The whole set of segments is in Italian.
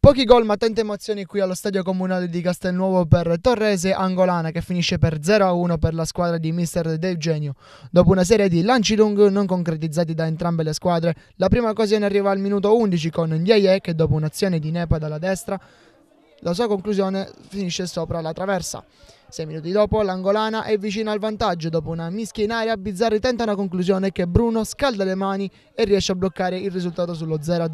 Pochi gol ma tante emozioni qui allo stadio comunale di Castelnuovo per Torrese Angolana che finisce per 0-1 per la squadra di Mister De Genio. Dopo una serie di lanci lunghi non concretizzati da entrambe le squadre, la prima occasione arriva al minuto 11 con Ndiaye che dopo un'azione di Nepa dalla destra, la sua conclusione finisce sopra la traversa. Sei minuti dopo l'Angolana è vicina al vantaggio, dopo una mischia in aria Bizzarri tenta una conclusione che Bruno scalda le mani e riesce a bloccare il risultato sullo 0-0.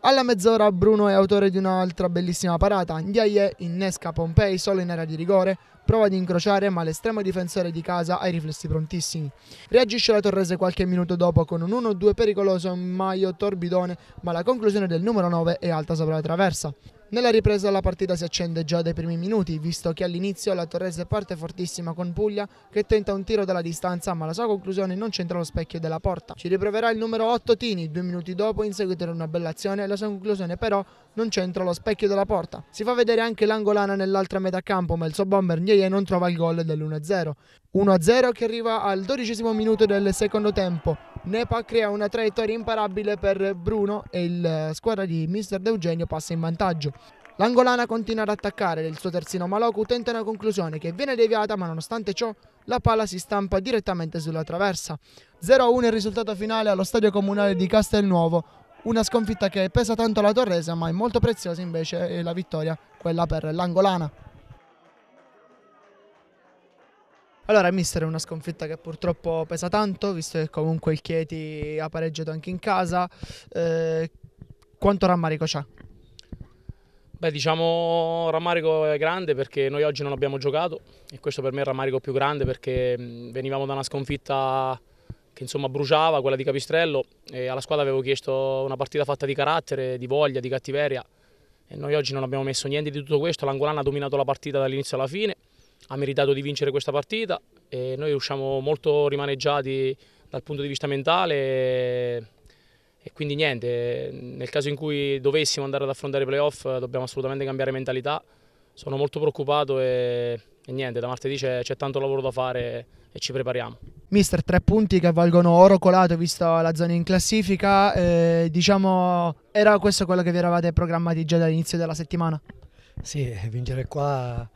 Alla mezz'ora Bruno è autore di un'altra bellissima parata, Ndiaye innesca Pompei solo in area di rigore, prova ad incrociare ma l'estremo difensore di casa ha i riflessi prontissimi. Reagisce la Torrese qualche minuto dopo con un 1-2 pericoloso Maio Torbidone ma la conclusione del numero 9 è alta sopra la traversa. Nella ripresa la partita si accende già dai primi minuti, visto che all'inizio la Torrese parte fortissima con Puglia che tenta un tiro dalla distanza ma la sua conclusione non c'entra lo specchio della porta. Ci riproverà il numero 8 Tini, due minuti dopo in seguito ad una bella azione la sua conclusione però non c'entra lo specchio della porta. Si fa vedere anche l'angolana nell'altra metà campo ma il suo bomber Nieye non trova il gol dell'1-0. 1-0 che arriva al dodicesimo minuto del secondo tempo, Nepa crea una traiettoria imparabile per Bruno e la eh, squadra di Mister De Eugenio passa in vantaggio. L'angolana continua ad attaccare, il suo terzino Maloku tenta una conclusione che viene deviata ma nonostante ciò la palla si stampa direttamente sulla traversa. 0-1 il risultato finale allo stadio comunale di Castelnuovo, una sconfitta che pesa tanto alla Torresa ma è molto preziosa invece la vittoria, quella per l'angolana. Allora, mister, è una sconfitta che purtroppo pesa tanto, visto che comunque il Chieti ha pareggiato anche in casa. Eh, quanto rammarico c'ha? Beh, diciamo rammarico è grande perché noi oggi non abbiamo giocato e questo per me è il rammarico più grande perché mm, venivamo da una sconfitta che insomma bruciava, quella di Capistrello, e alla squadra avevo chiesto una partita fatta di carattere, di voglia, di cattiveria e noi oggi non abbiamo messo niente di tutto questo, l'Angolana ha dominato la partita dall'inizio alla fine ha meritato di vincere questa partita e noi usciamo molto rimaneggiati dal punto di vista mentale e, e quindi niente, nel caso in cui dovessimo andare ad affrontare i playoff dobbiamo assolutamente cambiare mentalità, sono molto preoccupato e, e niente, da martedì c'è tanto lavoro da fare e ci prepariamo. Mister, tre punti che valgono oro colato visto la zona in classifica, eh, diciamo era questo quello che vi eravate programmati già dall'inizio della settimana? Sì, vincere qua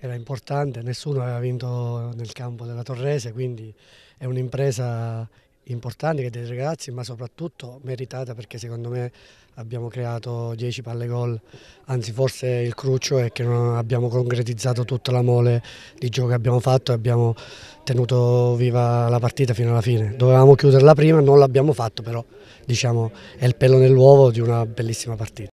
era importante, nessuno aveva vinto nel campo della Torrese, quindi è un'impresa importante che dei ragazzi, ma soprattutto meritata perché secondo me abbiamo creato 10 palle gol, anzi forse il cruccio è che non abbiamo concretizzato tutta la mole di gioco che abbiamo fatto e abbiamo tenuto viva la partita fino alla fine. Dovevamo chiuderla prima, non l'abbiamo fatto però diciamo è il pelo nell'uovo di una bellissima partita.